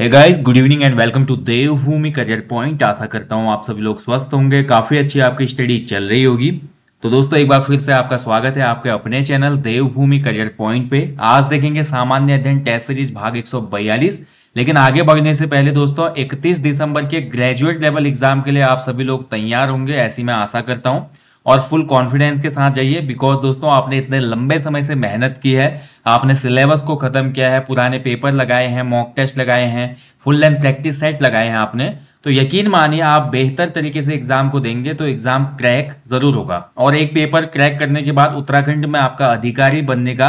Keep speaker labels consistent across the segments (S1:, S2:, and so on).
S1: है guys good evening and welcome to Devbhoomi career point आशा करता हूँ आप सभी लोग स्वस्थ होंगे काफ़ी अच्छी आपकी स्टडी चल रही होगी तो दोस्तों एक बार फिर से आपका स्वागत है आपके अपने चैनल देवभूमि करियर पॉइंट पे आज देखेंगे सामान्य अध्ययन टेस्ट सीरीज भाग 142 लेकिन आगे बढ़ने से पहले दोस्तों इकतीस दिसंबर के ग्रेजुएट लेवल एग्जाम के लिए आप सभी लोग तैयार होंगे ऐसी मैं आशा करता हूँ और फुल कॉन्फिडेंस के साथ जाइए बिकॉज दोस्तों आपने इतने लंबे समय से मेहनत की है आपने सिलेबस को ख़त्म किया है पुराने पेपर लगाए हैं मॉक टेस्ट लगाए हैं फुल लेंथ प्रैक्टिस सेट लगाए हैं आपने तो यकीन मानिए आप बेहतर तरीके से एग्जाम को देंगे तो एग्जाम क्रैक जरूर होगा और एक पेपर क्रैक करने के बाद उत्तराखंड में आपका अधिकारी बनने का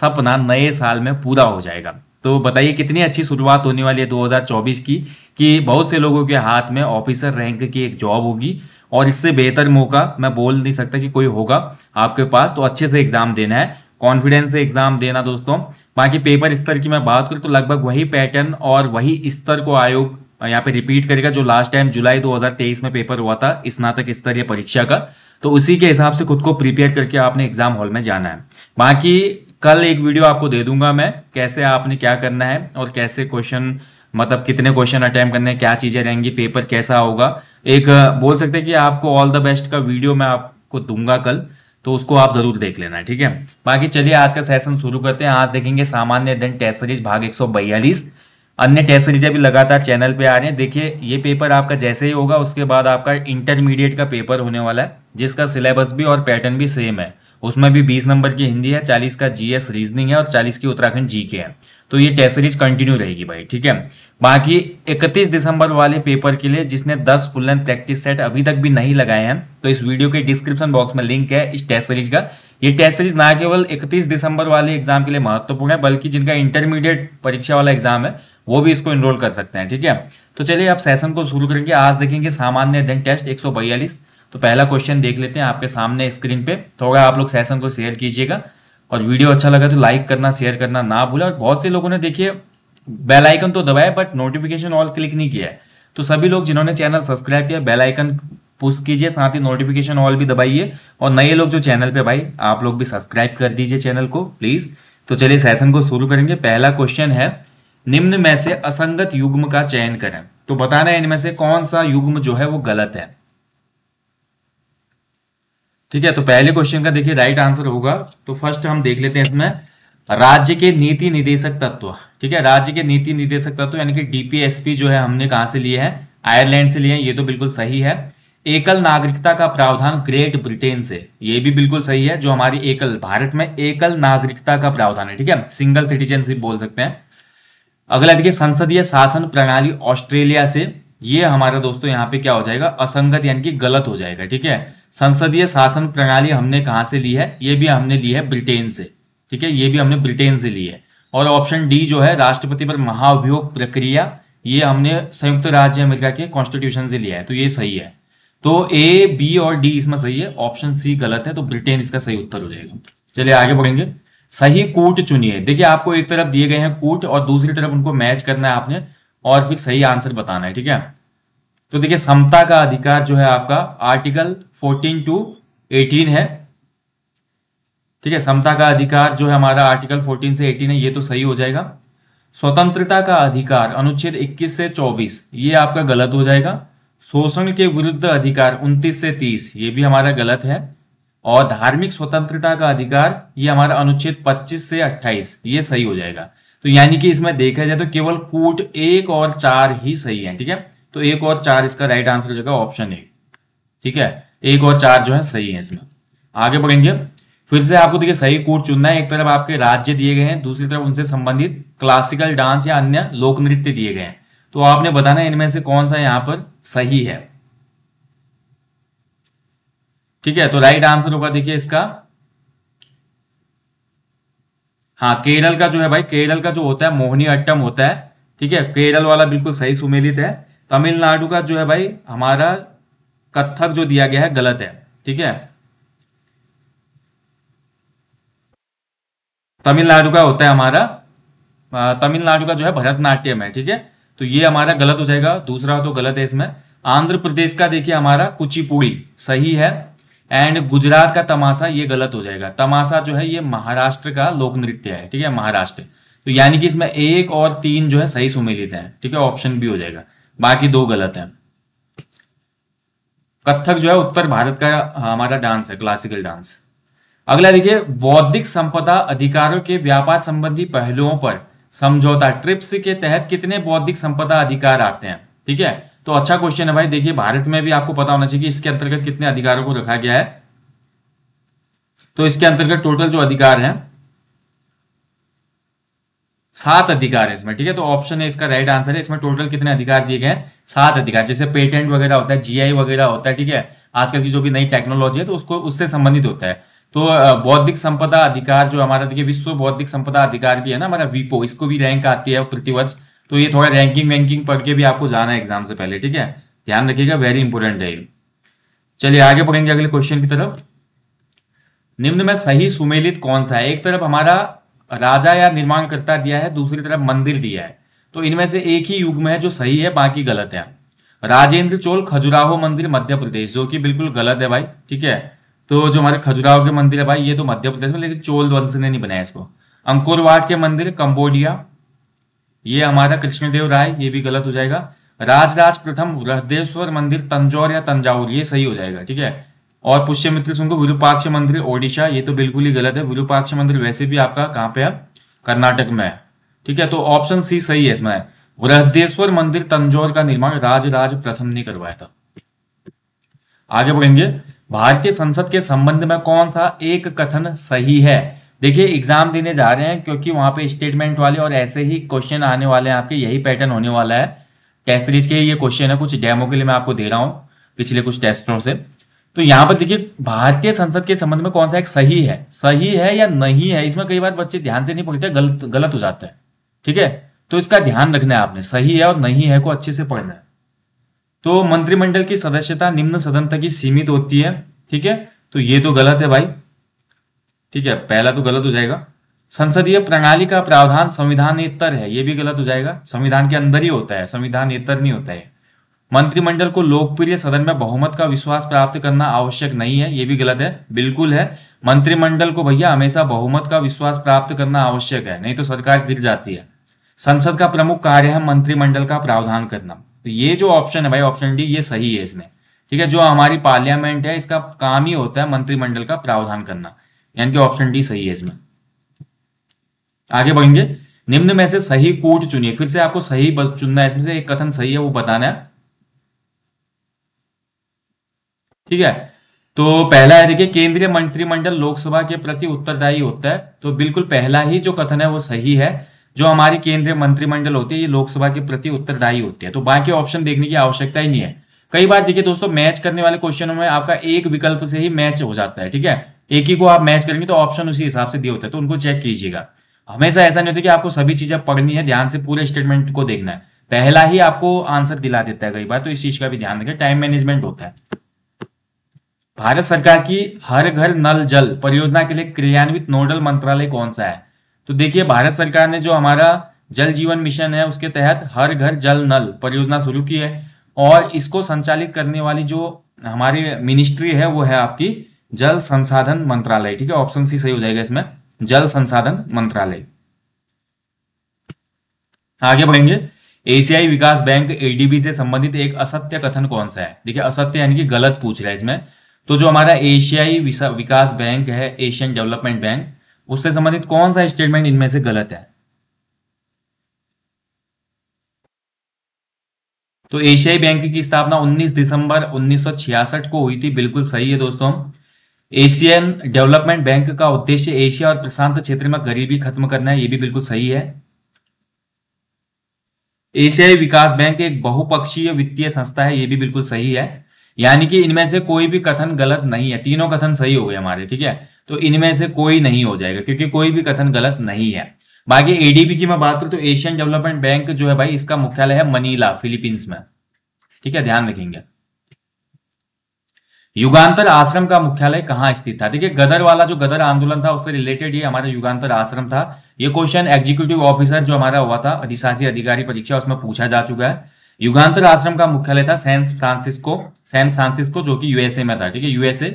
S1: सपना नए साल में पूरा हो जाएगा तो बताइए कितनी अच्छी शुरुआत होने वाली है 2024 की कि बहुत से लोगों के हाथ में ऑफिसर रैंक की एक जॉब होगी और इससे बेहतर मौका मैं बोल नहीं सकता कि कोई होगा आपके पास तो अच्छे से एग्जाम देना है कॉन्फिडेंस से एग्जाम देना दोस्तों बाकी पेपर स्तर की मैं बात करूँ तो लगभग वही पैटर्न और वही स्तर को आयोग यहाँ पे रिपीट करेगा जो लास्ट टाइम जुलाई 2023 में पेपर हुआ था स्नातक स्तरीय परीक्षा का तो उसी के हिसाब से खुद को प्रिपेयर करके आपने एग्जाम हॉल में जाना है बाकी कल एक वीडियो आपको दे दूंगा मैं कैसे आपने क्या करना है और कैसे क्वेश्चन मतलब कितने क्वेश्चन अटैम्प्ट करने हैं क्या चीज़ें रहेंगी पेपर कैसा होगा एक बोल सकते हैं कि आपको ऑल द बेस्ट का वीडियो मैं आपको दूंगा कल तो उसको आप जरूर देख लेना ठीक है बाकी चलिए आज का सेशन शुरू करते हैं आज देखेंगे सामान्य अध्ययन टेस्ट सीरीज भाग एक अन्य टेस्ट सीरीज अभी लगातार चैनल पे आ रहे हैं देखिए ये पेपर आपका जैसे ही होगा उसके बाद आपका इंटरमीडिएट का पेपर होने वाला है जिसका सिलेबस भी और पैटर्न भी सेम है उसमें भी बीस नंबर की हिंदी है चालीस का जीएस रीजनिंग है और चालीस की उत्तराखंड जी के है तो ये टेस्ट सीरीज कंटिन्यू रहेगी भाई ठीक है बाकी 31 दिसंबर वाले पेपर के लिए जिसने 10 फुल लेंथ प्रैक्टिस सेट अभी तक भी नहीं लगाए हैं तो इस वीडियो के डिस्क्रिप्शन बॉक्स में लिंक है इस टेस्ट सीरीज का ये टेस्ट सीरीज ना केवल 31 दिसंबर वाले एग्जाम के लिए महत्वपूर्ण है बल्कि जिनका इंटरमीडिएट परीक्षा वाला एग्जाम है वो भी इसको इनरोल कर सकते हैं ठीक है तो चलिए आप सेशन को शुरू करेंगे आज देखेंगे सामान्य अध्ययन टेस्ट एक तो पहला क्वेश्चन देख लेते हैं आपके सामने स्क्रीन पे थोड़ा आप लोग सेशन को शेयर कीजिएगा और वीडियो अच्छा लगा तो लाइक करना शेयर करना ना भूला और बहुत से लोगों ने देखिए बेल आइकन तो दबाया बट नोटिफिकेशन ऑल क्लिक नहीं किया है तो सभी लोग जिन्होंने चैनल सब्सक्राइब किया बेल आइकन पुश कीजिए साथ ही नोटिफिकेशन ऑल भी दबाइए और नए लोग जो चैनल पे भाई आप लोग भी सब्सक्राइब कर दीजिए चैनल को प्लीज तो चलिए सेशन को शुरू करेंगे पहला क्वेश्चन है निम्न में से असंगत युग्म का चयन करें तो बताना है इनमें से कौन सा युग्म जो है वो गलत है ठीक है तो पहले क्वेश्चन का देखिए राइट आंसर होगा तो फर्स्ट हम देख लेते हैं इसमें राज्य के नीति निदेशक तत्व ठीक है राज्य के नीति निदेशक तत्व यानी कि डीपीएसपी जो है हमने कहा से लिए है आयरलैंड से लिए हैं ये तो बिल्कुल सही है एकल नागरिकता का प्रावधान ग्रेट ब्रिटेन से ये भी बिल्कुल सही है जो हमारी एकल भारत में एकल नागरिकता का प्रावधान है ठीक है सिंगल सिटीजनशिप बोल सकते हैं अगला देखिए संसदीय शासन प्रणाली ऑस्ट्रेलिया से ये हमारा दोस्तों यहाँ पे क्या हो जाएगा असंगत यानी कि गलत हो जाएगा ठीक है संसदीय शासन प्रणाली हमने कहा से ली है ये भी हमने ली है ब्रिटेन से ठीक है ये भी हमने ब्रिटेन से ली है और ऑप्शन डी जो है राष्ट्रपति पर महाअभियोग प्रक्रिया ये हमने संयुक्त राज्य अमेरिका के कॉन्स्टिट्यूशन से लिया है तो ये सही है तो ए बी और डी इसमें सही है ऑप्शन सी गलत है तो ब्रिटेन इसका सही उत्तर हो जाएगा चलिए आगे बढ़ेंगे सही कूट चुनिए देखिए आपको एक तरफ दिए गए हैं कूट और दूसरी तरफ उनको मैच करना है आपने और फिर सही आंसर बताना है ठीक है तो देखिए समता का अधिकार जो है आपका आर्टिकल 14 टू 18 है ठीक है समता का अधिकार जो है हमारा आर्टिकल 14 से 18 है ये तो सही हो जाएगा स्वतंत्रता का अधिकार अनुच्छेद 21 से 24 ये आपका गलत हो जाएगा शोषण के विरुद्ध अधिकार 29 से 30 ये भी हमारा गलत है और धार्मिक स्वतंत्रता का अधिकार ये हमारा अनुच्छेद 25 से 28 ये सही हो जाएगा तो यानी कि इसमें देखा जाए तो केवल कूट एक और चार ही सही है ठीक है तो एक और चार इसका राइट आंसर हो जाएगा ऑप्शन ए ठीक है एक और चार जो है सही है इसमें आगे बढ़ेंगे फिर से आपको देखिए सही कोर्ट चुनना है एक तरफ आपके राज्य दिए गए हैं दूसरी तरफ उनसे संबंधित क्लासिकल डांस या अन्य लोक नृत्य दिए गए हैं तो आपने बताना इनमें से कौन सा यहां पर सही है ठीक है तो राइट आंसर होगा देखिए इसका हाँ केरल का जो है भाई केरल का जो होता है मोहनी अट्टम होता है ठीक है केरल वाला बिल्कुल सही सुमेलित है तमिलनाडु का जो है भाई हमारा कथक जो दिया गया है गलत है ठीक है तमिलनाडु का होता है हमारा तमिलनाडु का जो है भरतनाट्यम है ठीक है तो ये हमारा गलत हो जाएगा दूसरा तो गलत है इसमें आंध्र प्रदेश का देखिए हमारा कुचिपुड़ी सही है एंड गुजरात का तमाशा ये गलत हो जाएगा तमाशा जो है ये महाराष्ट्र का लोक नृत्य है ठीक है महाराष्ट्र तो यानी कि इसमें एक और तीन जो है सही सुमेलित है ठीक है ऑप्शन भी हो जाएगा बाकी दो गलत है कथक जो है उत्तर भारत का हाँ, हमारा डांस है क्लासिकल डांस अगला देखिए बौद्धिक संपदा अधिकारों के व्यापार संबंधी पहलुओं पर समझौता ट्रिप्स के तहत कितने बौद्धिक संपदा अधिकार आते हैं ठीक है तो अच्छा क्वेश्चन है भाई देखिए भारत में भी आपको पता होना चाहिए कि इसके अंतर्गत कितने अधिकारों को रखा गया है तो इसके अंतर्गत टोटल जो अधिकार है सात अधिकार है इसमें ठीक है तो ऑप्शन है इसका राइट आंसर है इसमें टोटल कितने अधिकार दिए गए सात अधिकार जैसे पेटेंट वगैरह होता है जीआई वगैरह होता है ठीक है आजकल की जो भी नई टेक्नोलॉजी है तो उसको उससे संबंधित होता है तो बौद्धिक संपदा अधिकार जो हमारा देखिए विश्व बौद्धिक संपदा अधिकार भी है ना हमारा वीपो इसको भी रैंक आती है प्रतिवर्ष तो ये थोड़ा रैंकिंग वैंकिंग पढ़ के भी आपको जाना है एग्जाम से पहले ठीक है ध्यान रखिएगा वेरी इंपॉर्टेंट है चलिए आगे बढ़ेंगे अगले क्वेश्चन की तरफ निम्न में सही सुमेलित कौन सा है एक तरफ हमारा राजा या निर्माणकर्ता दिया है दूसरी तरफ मंदिर दिया है तो इनमें से एक ही युग्म है जो सही है बाकी गलत है राजेंद्र चोल खजुराहो मंदिर मध्य प्रदेश जो कि बिल्कुल गलत है भाई ठीक है तो जो हमारे खजुराहो के मंदिर है भाई ये तो मध्य प्रदेश में लेकिन चोल वंश ने नहीं बनाया इसको अंकुरवाट के मंदिर कंबोडिया ये हमारा कृष्णदेव राय ये भी गलत हो जाएगा राजराज प्रथम रहदेश्वर मंदिर तंजौर या तंजावर ये सही हो जाएगा ठीक है और पुष्यमित्र सुनो विरूपाक्ष मंदिर ओडिशा ये तो बिल्कुल ही गलत है विरूपाक्ष मंदिर वैसे भी आपका कहाँ पे है कर्नाटक में है ठीक है तो ऑप्शन सी सही है इसमें वृहदेश्वर मंदिर तंजौर का निर्माण राजराज प्रथम ने करवाया था आगे बढ़ेंगे भारतीय संसद के संबंध में कौन सा एक कथन सही है देखिए एग्जाम देने जा रहे हैं क्योंकि वहां पे स्टेटमेंट वाले और ऐसे ही क्वेश्चन आने वाले हैं आपके यही पैटर्न होने वाला है टेस्ट सीरीज के ये क्वेश्चन है कुछ डेमो के लिए मैं आपको दे रहा हूँ पिछले कुछ टेस्टों से तो यहाँ पर देखिए भारतीय संसद के संबंध में कौन सा एक सही है सही है या नहीं है इसमें कई बार बच्चे ध्यान से नहीं पूछते गलत गलत हो जाता है ठीक है तो इसका ध्यान रखना है आपने सही है और नहीं है को अच्छे से पढ़ना है तो मंत्रिमंडल की सदस्यता निम्न सदन तक ही सीमित होती है ठीक है तो ये तो गलत है भाई ठीक है पहला तो गलत हो जाएगा संसदीय प्रणाली का प्रावधान संविधानेतर है ये भी गलत हो जाएगा संविधान के अंदर ही होता है संविधानेतर नहीं होता है मंत्रिमंडल को लोकप्रिय सदन में बहुमत का विश्वास प्राप्त करना आवश्यक नहीं है ये भी गलत है बिल्कुल है मंत्रिमंडल को भैया हमेशा बहुमत का विश्वास प्राप्त करना आवश्यक है नहीं तो सरकार गिर जाती है संसद का प्रमुख कार्य है मंत्रिमंडल का प्रावधान करना तो ये जो ऑप्शन है भाई ऑप्शन डी ये सही है इसमें ठीक है जो हमारी पार्लियामेंट है इसका काम ही होता है मंत्रिमंडल का प्रावधान करना यानी कि ऑप्शन डी सही है इसमें आगे बढ़ेंगे निम्न में से सही कोट चुनिए फिर से आपको सही चुनना है इसमें से एक कथन सही है वो बताना है ठीक है तो पहला है देखिए केंद्रीय मंत्रिमंडल लोकसभा के प्रति उत्तरदायी होता है तो बिल्कुल पहला ही जो कथन है वो सही है जो हमारी केंद्रीय मंत्रिमंडल होती है ये लोकसभा के प्रति उत्तरदायी होती है तो बाकी ऑप्शन देखने की आवश्यकता ही नहीं है कई बार देखिए दोस्तों मैच करने वाले क्वेश्चनों में आपका एक विकल्प से ही मैच हो जाता है ठीक है एक ही को आप मैच करेंगे तो ऑप्शन उसी हिसाब से दिया होता है तो उनको चेक कीजिएगा हमेशा ऐसा नहीं होता कि आपको सभी चीजें पढ़नी है ध्यान से पूरे स्टेटमेंट को देखना है पहला ही आपको आंसर दिला देता है कई बार तो इस चीज का भी ध्यान रखें टाइम मैनेजमेंट होता है भारत सरकार की हर घर नल जल परियोजना के लिए क्रियान्वित नोडल मंत्रालय कौन सा है तो देखिए भारत सरकार ने जो हमारा जल जीवन मिशन है उसके तहत हर घर जल नल परियोजना शुरू की है और इसको संचालित करने वाली जो हमारी मिनिस्ट्री है वो है आपकी जल संसाधन मंत्रालय ठीक है ऑप्शन सी सही हो जाएगा इसमें जल संसाधन मंत्रालय आगे बढ़ेंगे एशियाई विकास बैंक एडीबी से संबंधित एक असत्य कथन कौन सा है देखिए असत्य यानी कि गलत पूछ रहा है इसमें तो जो हमारा एशियाई विकास बैंक है एशियन डेवलपमेंट बैंक उससे संबंधित कौन सा स्टेटमेंट इनमें से गलत है तो एशियाई बैंक की स्थापना 19 दिसंबर 1966 को हुई थी बिल्कुल सही है दोस्तों एशियन डेवलपमेंट बैंक का उद्देश्य एशिया और प्रशांत क्षेत्र में गरीबी खत्म करना है यह भी बिल्कुल सही है एशियाई विकास बैंक एक बहुपक्षीय वित्तीय संस्था है यह भी बिल्कुल सही है यानी कि इनमें से कोई भी कथन गलत नहीं है तीनों कथन सही हो गए हमारे ठीक है तो इनमें से कोई नहीं हो जाएगा क्योंकि कोई भी कथन गलत नहीं है बाकी एडीबी की मैं बात करूं तो एशियन डेवलपमेंट बैंक जो है भाई इसका मुख्यालय है मनीला फिलीपींस में ठीक है ध्यान रखेंगे युगांतर आश्रम का मुख्यालय कहां स्थित था देखिए गदर वाला जो गदर आंदोलन था उससे रिलेटेड ये हमारा युगांतर आश्रम था ये क्वेश्चन एग्जीक्यूटिव ऑफिसर जो हमारा हुआ था अधिशासी अधिकारी परीक्षा उसमें पूछा जा चुका है युगांतर आश्रम का मुख्यालय था सैन फ्रांसिस्को सैन फ्रांसिस्को जो कि यूएसए में था ठीक है यूएसए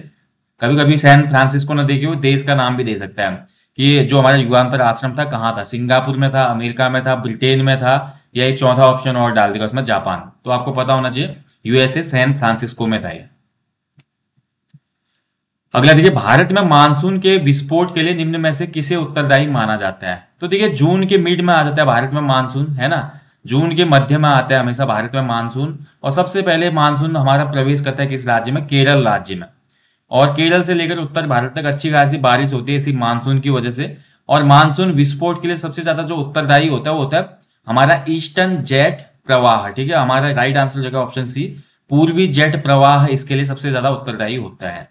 S1: कभी कभी सैन फ्रांसिस्को ना देखे हुए देश का नाम भी दे सकते हैं कि जो हमारा युगांतर आश्रम था कहाँ था सिंगापुर में था अमेरिका में था ब्रिटेन में था या एक चौथा ऑप्शन और डाल देगा उसमें जापान तो आपको पता होना चाहिए यूएसए सैन फ्रांसिस्को में था ये अगला देखिए भारत में मानसून के विस्फोट के लिए निम्न में से किसे उत्तरदायी माना जाता है तो देखिए जून के मिड में आ जाता है भारत में मानसून है ना जून के मध्य में आता है हमेशा भारत में मानसून और सबसे पहले मानसून हमारा प्रवेश करता है किस राज्य में केरल राज्य में और केरल से लेकर उत्तर भारत तक अच्छी खासी बारिश होती है इसी मानसून की वजह से और मानसून विस्फोट के लिए सबसे ज्यादा जो उत्तरदायी होता है वो होता है हमारा ईस्टर्न जेट प्रवाह ठीक है हमारा राइट आंसर जगह ऑप्शन सी पूर्वी जेट प्रवाह इसके लिए सबसे ज्यादा उत्तरदायी होता है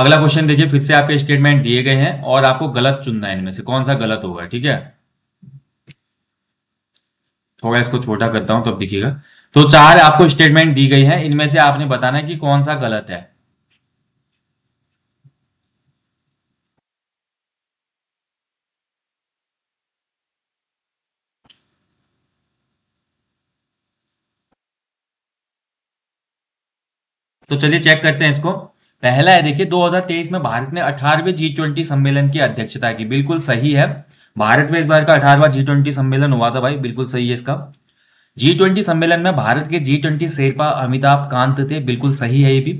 S1: अगला क्वेश्चन देखिए फिर से आपके स्टेटमेंट दिए गए हैं और आपको गलत चुनना है इनमें से कौन सा गलत होगा ठीक है थोड़ा इसको छोटा करता हूं तब दिखेगा तो चार आपको स्टेटमेंट दी गई है इनमें से आपने बताना कि कौन सा गलत है तो चलिए चेक करते हैं इसको पहला है देखिए 2023 में भारत ने 18वें जी ट्वेंटी सम्मेलन की अध्यक्षता की बिल्कुल सही है भारत में इस बार का अठारवा जी ट्वेंटी सम्मेलन हुआ था भाई बिल्कुल सही है इसका जी ट्वेंटी सम्मेलन में भारत के G twenty sherpa Amitabh Kant थे बिल्कुल सही है ये भी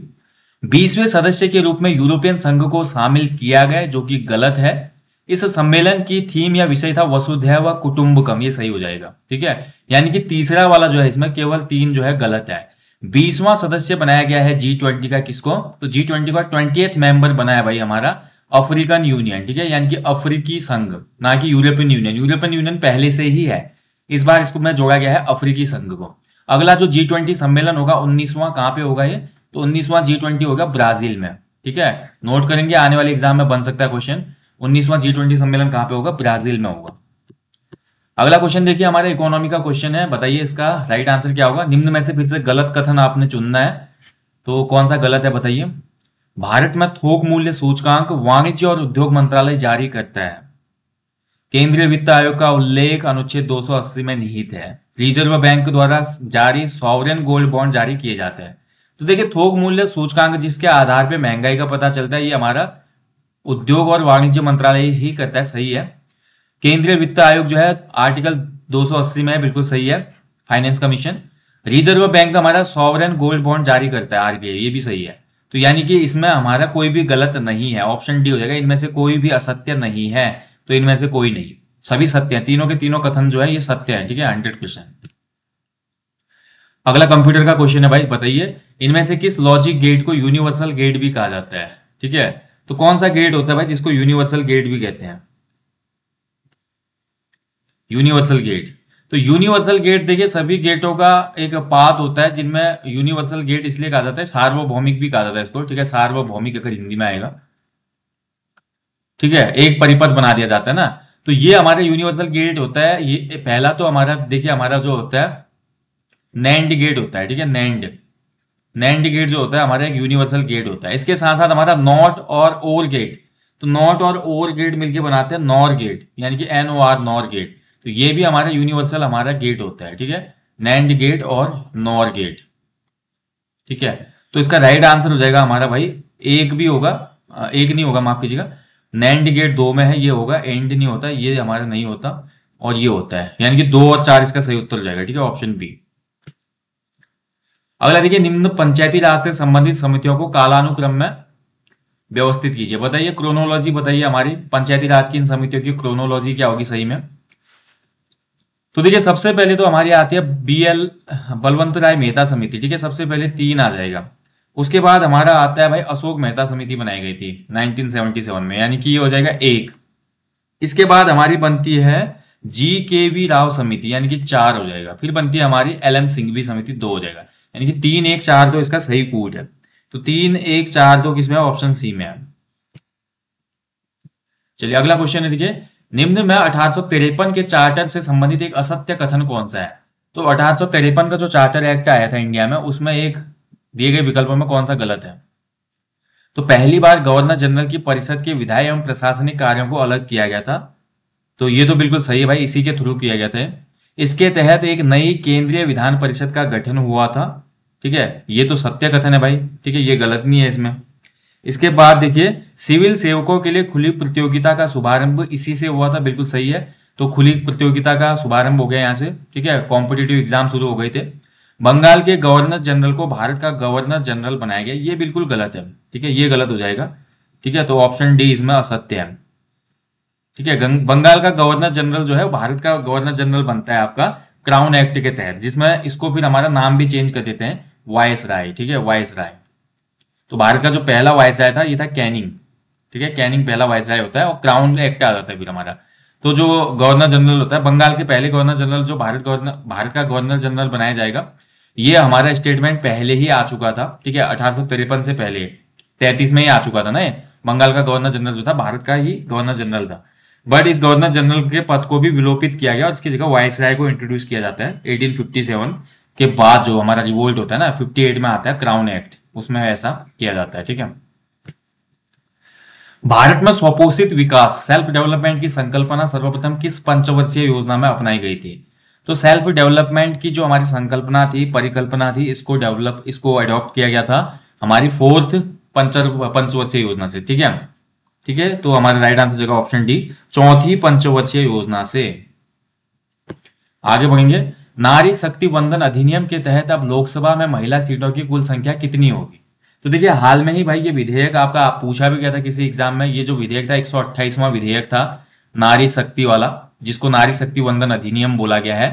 S1: बीसवें सदस्य के रूप में यूरोपियन संघ को शामिल किया गया जो कि गलत है इस सम्मेलन की थीम या विषय था वसुधैव कुटुंबकम ये सही हो जाएगा ठीक है यानी कि तीसरा वाला जो है इसमें केवल तीन जो है गलत है बीसवां सदस्य बनाया गया है जी ट्वेंटी का किसको तो जी ट्वेंटी का ट्वेंटी मेंबर बनाया भाई हमारा अफ्रीकन यूनियन ठीक है यानी कि अफ्रीकी संघ ना कि यूरोपियन यूनियन यूरोपियन यूनियन पहले से ही है इस बार इसको मैं जोड़ा गया है अफ्रीकी संघ को अगला जो जी ट्वेंटी सम्मेलन होगा उन्नीसवां कहाँ पे होगा ये तो उन्नीसवां जी ट्वेंटी होगा ब्राजील में ठीक है नोट करेंगे आने वाले एग्जाम में बन सकता है क्वेश्चन उन्नीसवां जी ट्वेंटी सम्मेलन कहाँ पे होगा ब्राजील में होगा अगला क्वेश्चन देखिए हमारा इकोनॉमी का क्वेश्चन है बताइए इसका राइट आंसर क्या होगा निम्न में से फिर से गलत कथन आपने चुनना है तो कौन सा गलत है बताइए भारत में थोक मूल्य सूचकांक वाणिज्य और उद्योग मंत्रालय जारी करता है केंद्रीय वित्त आयोग का उल्लेख अनुच्छेद 280 में निहित है रिजर्व बैंक द्वारा जारी सॉवरेन गोल्ड बॉन्ड जारी किए जाते हैं तो देखिए थोक मूल्य सूचकांक जिसके आधार पर महंगाई का पता चलता है ये हमारा उद्योग और वाणिज्य मंत्रालय ही करता है सही है केंद्रीय वित्त आयोग जो है आर्टिकल 280 में बिल्कुल सही है फाइनेंस कमीशन रिजर्व बैंक हमारा सॉवरेन गोल्ड बॉन्ड जारी करता है आरबीआई ये भी सही है तो यानी कि इसमें हमारा कोई भी गलत नहीं है ऑप्शन डी हो जाएगा इनमें से कोई भी असत्य नहीं है तो इनमें से कोई नहीं सभी सत्य है तीनों के तीनों कथन जो है ये सत्य है ठीक है हंड्रेड क्वेश्चन अगला कंप्यूटर का क्वेश्चन है भाई बताइए इनमें से किस लॉजिक गेट को यूनिवर्सल गेट भी कहा जाता है ठीक है तो कौन सा गेट होता है भाई जिसको यूनिवर्सल गेट भी कहते हैं यूनिवर्सल गेट तो यूनिवर्सल गेट देखिए सभी गेटों का एक पात होता है जिनमें यूनिवर्सल गेट इसलिए कहा जाता है सार्वभौमिक भी कहा जाता है इसको ठीक है सार्वभौमिक अगर हिंदी में आएगा ठीक है एक परिपथ बना दिया जाता है ना तो ये हमारे यूनिवर्सल गेट होता है ये पहला तो हमारा देखिए हमारा जो होता है नैंड गेट होता है ठीक है नैंड नैंड गेट जो होता है हमारा एक यूनिवर्सल गेट होता है इसके साथ साथ हमारा नॉट और ओर गेट तो नॉट और ओर गेट मिलकर बनाते हैं नॉर गेट यानी कि N O R NOR gate तो ये भी हमारा यूनिवर्सल हमारा गेट होता है ठीक है नैंड गेट और नॉर गेट ठीक है तो इसका राइट आंसर हो जाएगा हमारा भाई एक भी होगा एक नहीं होगा माफ कीजिएगा नैंड गेट दो में है ये होगा एंड नहीं होता ये हमारा नहीं होता और ये होता है यानी कि दो और चार इसका सही उत्तर हो जाएगा ठीक है ऑप्शन बी अगला देखिए निम्न पंचायती राज से संबंधित समितियों को कालानुक्रम में व्यवस्थित कीजिए बताइए क्रोनोलॉजी बताइए हमारी पंचायती राज की इन समितियों की क्रोनोलॉजी क्या होगी सही में तो देखिए सबसे पहले तो हमारी आती है बी एल बलवंत राय मेहता समिति ठीक है सबसे पहले तीन आ जाएगा उसके बाद हमारा आता है भाई अशोक मेहता समिति बनाई गई थी 1977 में यानी कि ये हो जाएगा एक इसके बाद हमारी बनती है जी के वी राव समिति यानी कि चार हो जाएगा फिर बनती है हमारी एल एम सिंघवी समिति दो हो जाएगा यानी कि तीन एक चार दो इसका सही कूट है तो तीन एक चार दो किसमें ऑप्शन सी में है चलिए अगला क्वेश्चन है देखिए निम्न में अठारह के चार्टर से संबंधित एक असत्य कथन कौन सा है तो अठारह का जो चार्टर एक्ट आया था इंडिया में उसमें एक दिए गए विकल्पों में कौन सा गलत है तो पहली बार गवर्नर जनरल की परिषद के विधायक एवं प्रशासनिक कार्यों को अलग किया गया था तो ये तो बिल्कुल सही है भाई इसी के थ्रू किया गया था इसके तहत एक नई केंद्रीय विधान परिषद का गठन हुआ था ठीक है ये तो सत्य कथन है भाई ठीक है ये गलत नहीं है इसमें इसके बाद देखिए सिविल सेवकों के लिए खुली प्रतियोगिता का शुभारंभ इसी से हुआ था बिल्कुल सही है तो खुली प्रतियोगिता का शुभारंभ हो गया यहाँ से ठीक है कॉम्पिटेटिव एग्जाम शुरू हो गए थे बंगाल के गवर्नर जनरल को भारत का गवर्नर जनरल बनाया गया ये बिल्कुल गलत है ठीक है ये गलत हो जाएगा ठीक है तो ऑप्शन डी इसमें असत्य है ठीक है बंगाल का गवर्नर जनरल जो है भारत का गवर्नर जनरल बनता है आपका क्राउन एक्ट के तहत जिसमें इसको फिर हमारा नाम भी चेंज कर देते हैं वायस राय ठीक है वायस राय तो भारत का जो पहला वायसराय था ये था कैनिंग ठीक है कैनिंग पहला वायसराय होता है और क्राउन एक्ट आ जाता है फिर हमारा तो जो गवर्नर जनरल होता है बंगाल के पहले गवर्नर जनरल जो भारत गवर्नर भारत का गवर्नर जनरल बनाया जाएगा ये हमारा स्टेटमेंट पहले ही आ चुका था ठीक है अठारह से पहले तैतीस में ही आ चुका था ना ये बंगाल का गवर्नर जनरल जो था भारत का ही गवर्नर जनरल था बट इस गवर्नर जनरल के पद को भी विलोपित किया गया और इसकी जगह वाइस राय को इंट्रोड्यूस किया जाता है 1857 के बाद जो हमारा रिवोल्ट होता है ना 58 में आता है क्राउन एक्ट उसमें ऐसा किया जाता है ठीक है भारत में स्वपोषित विकास सेल्फ डेवलपमेंट की संकल्पना सर्वप्रथम किस पंचवर्षीय योजना में अपनाई गई थी तो सेल्फ डेवलपमेंट की जो हमारी संकल्पना थी परिकल्पना थी इसको डेवलप इसको अडॉप्ट किया गया था हमारी फोर्थ पंचवर्षीय योजना से ठीक है ठीक है तो हमारा राइट आंसर जगह ऑप्शन डी चौथी पंचवर्षीय योजना से आगे बढ़ेंगे नारी शक्ति वंदन अधिनियम के तहत अब लोकसभा में महिला सीटों की कुल संख्या कितनी होगी तो देखिए हाल में ही भाई ये विधेयक आपका आप पूछा भी गया था किसी एग्जाम में ये जो विधेयक था एक विधेयक था नारी शक्ति वाला जिसको नारी शक्ति वंदन अधिनियम बोला गया है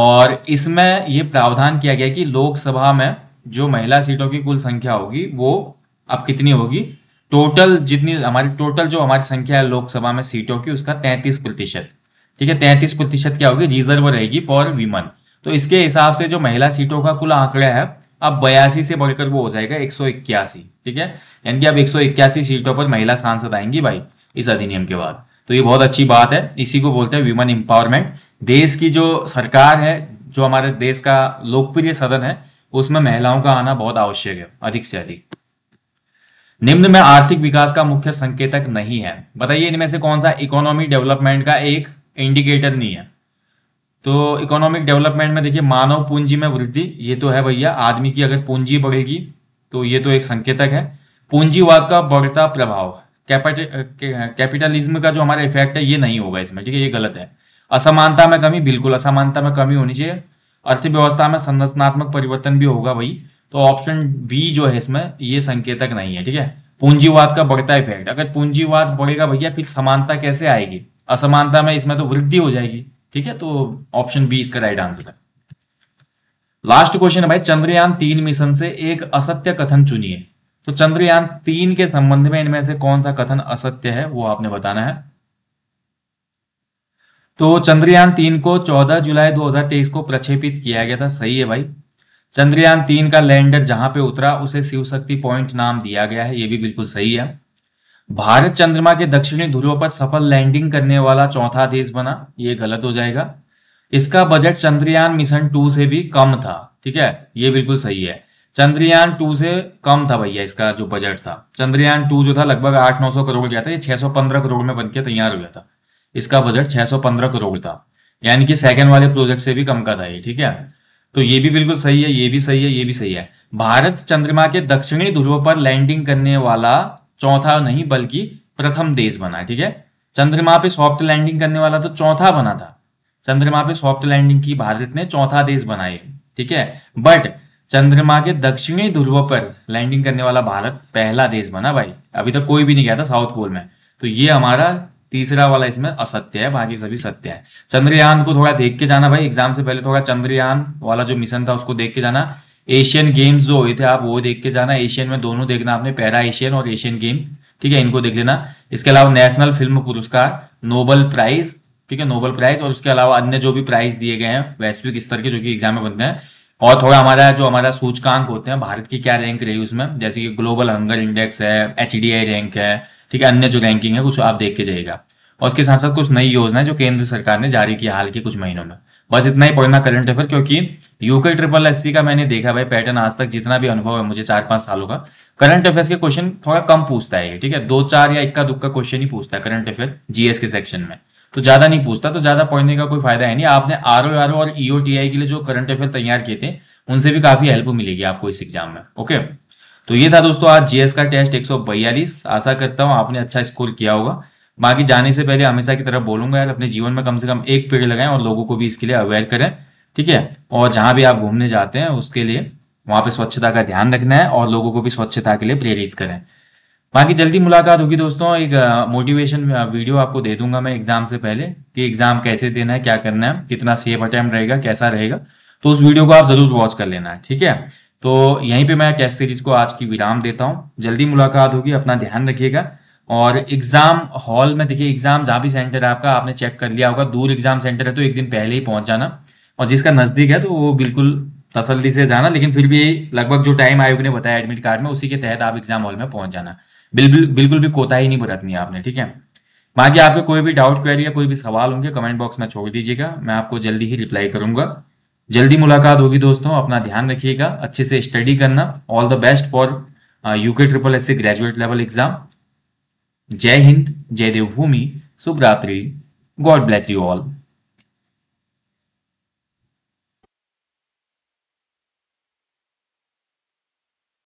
S1: और इसमें ये प्रावधान किया गया कि लोकसभा में जो महिला सीटों की कुल संख्या होगी वो अब कितनी होगी टोटल जितनी हमारी टोटल जो हमारी संख्या है लोकसभा में सीटों की उसका तैंतीस प्रतिशत ठीक है तैंतीस प्रतिशत क्या होगी रिजर्व रहेगी फॉर वीमन तो इसके हिसाब से जो महिला सीटों का कुल आंकड़ा है अब बयासी से बढ़कर वो हो जाएगा एक ठीक है यानी कि अब एक सीटों पर महिला सांसद आएंगी भाई इस अधिनियम के बाद तो ये बहुत अच्छी बात है इसी को बोलते हैं वीमन एम्पावरमेंट देश की जो सरकार है जो हमारे देश का लोकप्रिय सदन है उसमें महिलाओं का आना बहुत आवश्यक है अधिक से अधिक निम्न में आर्थिक विकास का मुख्य संकेतक नहीं है बताइए इनमें से कौन सा इकोनॉमी डेवलपमेंट का एक इंडिकेटर नहीं है तो इकोनॉमिक डेवलपमेंट में देखिए मानव पूंजी में वृद्धि ये तो है भैया आदमी की अगर पूंजी बढ़ेगी तो ये तो एक संकेतक है पूंजीवाद का बढ़ता प्रभाव कैपिटलिज्म का जो हमारा इफेक्ट है ये नहीं होगा इसमें ठीक है ये गलत है असमानता में कमी बिल्कुल असमानता में कमी होनी चाहिए अर्थव्यवस्था में संरचनात्मक परिवर्तन भी होगा भाई तो ऑप्शन बी जो है इसमें ये संकेतक नहीं है ठीक है पूंजीवाद का बढ़ता इफेक्ट अगर पूंजीवाद बढ़ेगा भैया फिर समानता कैसे आएगी असमानता में इसमें तो वृद्धि हो जाएगी ठीक है तो ऑप्शन बी इसका राइट आंसर है लास्ट क्वेश्चन है भाई चंद्रयान तीन मिशन से एक असत्य कथन चुनिए तो चंद्रयान तीन के संबंध में इनमें से कौन सा कथन असत्य है वो आपने बताना है तो चंद्रयान तीन को 14 जुलाई 2023 को प्रक्षेपित किया गया था सही है भाई चंद्रयान तीन का लैंडर जहां पे उतरा उसे शिव शक्ति पॉइंट नाम दिया गया है ये भी बिल्कुल सही है भारत चंद्रमा के दक्षिणी ध्रुव पर सफल लैंडिंग करने वाला चौथा देश बना यह गलत हो जाएगा इसका बजट चंद्रयान मिशन टू से भी कम था ठीक है ये बिल्कुल सही है चंद्रयान टू से कम था भैया इसका जो बजट था चंद्रयान टू जो था लगभग आठ नौ सौ करोड़ गया था ये छह सौ पंद्रह करोड़ में बनकर तैयार हो गया था इसका बजट छह सौ पंद्रह करोड़ था यानी कि सेकंड वाले प्रोजेक्ट से भी कम का था ये ठीक है तो ये भी बिल्कुल सही है ये भी सही है ये भी सही है भारत चंद्रमा के दक्षिणी ध्रुव पर लैंडिंग करने वाला चौथा नहीं बल्कि प्रथम देश बना ठीक है चंद्रमा पे सॉफ्ट लैंडिंग करने वाला तो चौथा बना था चंद्रमा पे सॉफ्ट लैंडिंग की भारत ने चौथा देश बनाए ठीक है बट चंद्रमा के दक्षिणी ध्रुव पर लैंडिंग करने वाला भारत पहला देश बना भाई अभी तक तो कोई भी नहीं गया था साउथ पोल में तो ये हमारा तीसरा वाला इसमें असत्य है बाकी सभी सत्य है चंद्रयान को थोड़ा देख के जाना भाई एग्जाम से पहले थोड़ा चंद्रयान वाला जो मिशन था उसको देख के जाना एशियन गेम्स जो हुए थे आप वो देख के जाना एशियन में दोनों देखना आपने पैरा एशियन और एशियन गेम ठीक है इनको देख लेना इसके अलावा नेशनल फिल्म पुरस्कार नोबल प्राइज ठीक है नोबल प्राइज और उसके अलावा अन्य जो भी प्राइज दिए गए हैं वैश्विक स्तर के जो कि एग्जाम में बनते हैं और थोड़ा हमारा जो हमारा सूचकांक होते हैं भारत की क्या रैंक रही उसमें जैसे कि ग्लोबल हंगर इंडेक्स है एच रैंक है ठीक है अन्य जो रैंकिंग है कुछ आप देख के जाइएगा और उसके साथ साथ कुछ नई योजना जो केंद्र सरकार ने जारी की हाल के कुछ महीनों में बस इतना ही पढ़ना करंट अफेयर क्योंकि यूके ट्रिपल एस का मैंने देखा भाई पैटर्न आज तक जितना भी अनुभव है मुझे चार पांच सालों का करंट अफेयर्स के क्वेश्चन थोड़ा कम पूछता है ठीक है दो चार या इक्का दुक्का क्वेश्चन ही पूछता है करंट अफेयर जीएस के सेक्शन में तो ज्यादा नहीं पूछता तो ज्यादा पढ़ने का कोई फायदा है नहीं आपने आर ओ आर ओ और ईओ टी आई के लिए जो करंट अफेयर तैयार किए थे उनसे भी काफी हेल्प मिलेगी आपको इस एग्जाम में ओके तो ये था दोस्तों आज जीएस का टेस्ट एक आशा करता हूं आपने अच्छा स्कोर किया होगा बाकी जाने से पहले हमेशा की तरफ बोलूंगा यार अपने जीवन में कम से कम एक पेड़ लगाएं और लोगों को भी इसके लिए अवेयर करें ठीक है और जहां भी आप घूमने जाते हैं उसके लिए वहां पे स्वच्छता का ध्यान रखना है और लोगों को भी स्वच्छता के लिए प्रेरित करें बाकी जल्दी मुलाकात होगी दोस्तों एक मोटिवेशन वीडियो आपको दे दूंगा मैं एग्जाम से पहले कि एग्जाम कैसे देना है क्या करना है कितना सेफ अटैम्प्ट रहेगा कैसा रहेगा तो उस वीडियो को आप जरूर वॉच कर लेना है ठीक है तो यहीं पे मैं टेस्ट सीरीज को आज की विराम देता हूं जल्दी मुलाकात होगी अपना ध्यान रखिएगा और एग्जाम हॉल में देखिए एग्जाम जहाँ भी सेंटर है आपका आपने चेक कर लिया होगा दूर एग्जाम सेंटर है तो एक दिन पहले ही पहुंच जाना और जिसका नजदीक है तो वो बिल्कुल तसल्ली से जाना लेकिन फिर भी लगभग जो टाइम आयोग ने बताया एडमिट कार्ड में उसी के तहत आप एग्जाम हॉल में पहुंच जाना बिल्कुल बिल्कुल भी कोताही नहीं बरतनी आपने ठीक है बाकी आपके कोई भी डाउट क्वेरी या कोई भी सवाल होंगे कमेंट बॉक्स में छोड़ दीजिएगा मैं आपको जल्दी ही रिप्लाई करूंगा जल्दी मुलाकात होगी दोस्तों अपना ध्यान रखिएगा अच्छे से स्टडी करना all the best for UK triple S C graduate level exam जय हिंद जय देवभूमि शुभ रात्रि गॉड ब्लेस यू ऑल